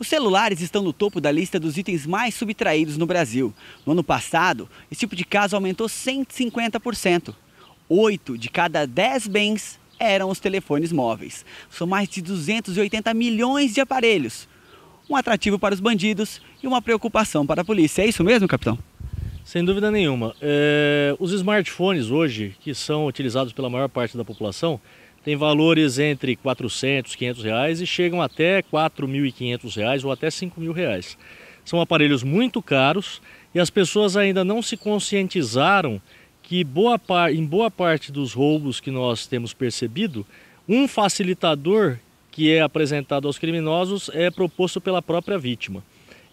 Os celulares estão no topo da lista dos itens mais subtraídos no Brasil. No ano passado, esse tipo de caso aumentou 150%. Oito de cada dez bens eram os telefones móveis. São mais de 280 milhões de aparelhos. Um atrativo para os bandidos e uma preocupação para a polícia. É isso mesmo, capitão? Sem dúvida nenhuma. É, os smartphones hoje, que são utilizados pela maior parte da população, tem valores entre 400, 500 reais e chegam até 4.500 reais ou até 5.000 reais. São aparelhos muito caros e as pessoas ainda não se conscientizaram que boa par, em boa parte dos roubos que nós temos percebido, um facilitador que é apresentado aos criminosos é proposto pela própria vítima.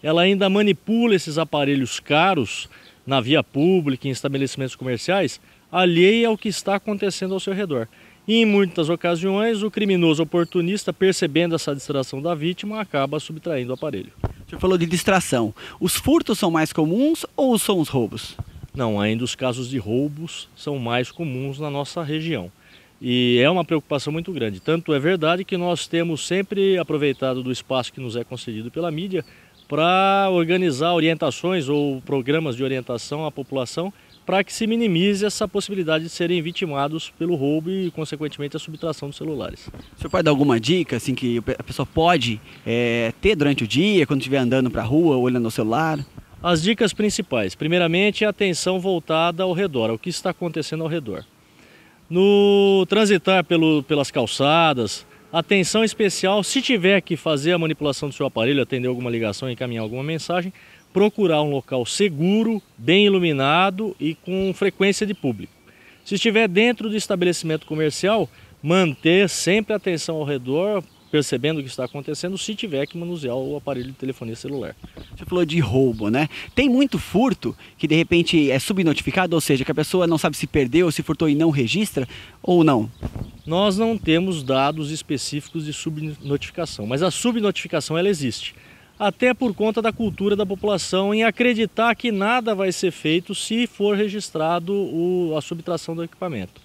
Ela ainda manipula esses aparelhos caros na via pública, em estabelecimentos comerciais, alheia ao que está acontecendo ao seu redor. E em muitas ocasiões, o criminoso oportunista, percebendo essa distração da vítima, acaba subtraindo o aparelho. Você falou de distração. Os furtos são mais comuns ou são os roubos? Não, ainda os casos de roubos são mais comuns na nossa região. E é uma preocupação muito grande. Tanto é verdade que nós temos sempre aproveitado do espaço que nos é concedido pela mídia para organizar orientações ou programas de orientação à população para que se minimize essa possibilidade de serem vitimados pelo roubo e, consequentemente, a subtração dos celulares. O senhor pode dar alguma dica assim, que a pessoa pode é, ter durante o dia, quando estiver andando para a rua, olhando o celular? As dicas principais. Primeiramente, a atenção voltada ao redor, ao que está acontecendo ao redor. No transitar pelo, pelas calçadas, atenção especial, se tiver que fazer a manipulação do seu aparelho, atender alguma ligação, encaminhar alguma mensagem, procurar um local seguro, bem iluminado e com frequência de público. Se estiver dentro do estabelecimento comercial, manter sempre atenção ao redor, percebendo o que está acontecendo, se tiver que manusear o aparelho de telefonia celular. Você falou de roubo, né? Tem muito furto que de repente é subnotificado, ou seja, que a pessoa não sabe se perdeu, se furtou e não registra, ou não? nós não temos dados específicos de subnotificação, mas a subnotificação ela existe. Até por conta da cultura da população em acreditar que nada vai ser feito se for registrado o, a subtração do equipamento.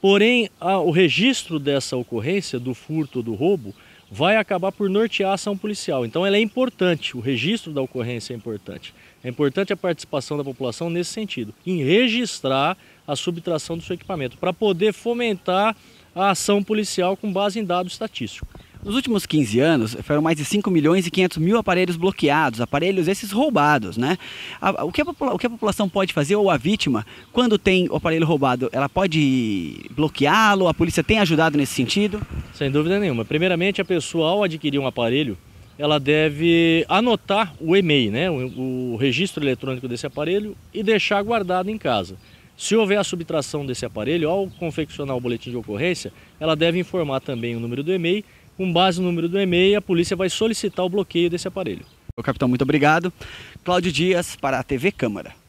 Porém, a, o registro dessa ocorrência, do furto ou do roubo, vai acabar por nortear a ação policial. Então ela é importante, o registro da ocorrência é importante. É importante a participação da população nesse sentido, em registrar a subtração do seu equipamento, para poder fomentar a ação policial com base em dados estatísticos. Nos últimos 15 anos, foram mais de 5 milhões e 500 mil aparelhos bloqueados, aparelhos esses roubados, né? O que, a, o que a população pode fazer, ou a vítima, quando tem o aparelho roubado? Ela pode bloqueá-lo? A polícia tem ajudado nesse sentido? Sem dúvida nenhuma. Primeiramente, a pessoa, ao adquirir um aparelho, ela deve anotar o e-mail, né? O, o registro eletrônico desse aparelho e deixar guardado em casa. Se houver a subtração desse aparelho, ao confeccionar o boletim de ocorrência, ela deve informar também o número do e-mail. Com base no número do e-mail, a polícia vai solicitar o bloqueio desse aparelho. Capitão, muito obrigado. Cláudio Dias, para a TV Câmara.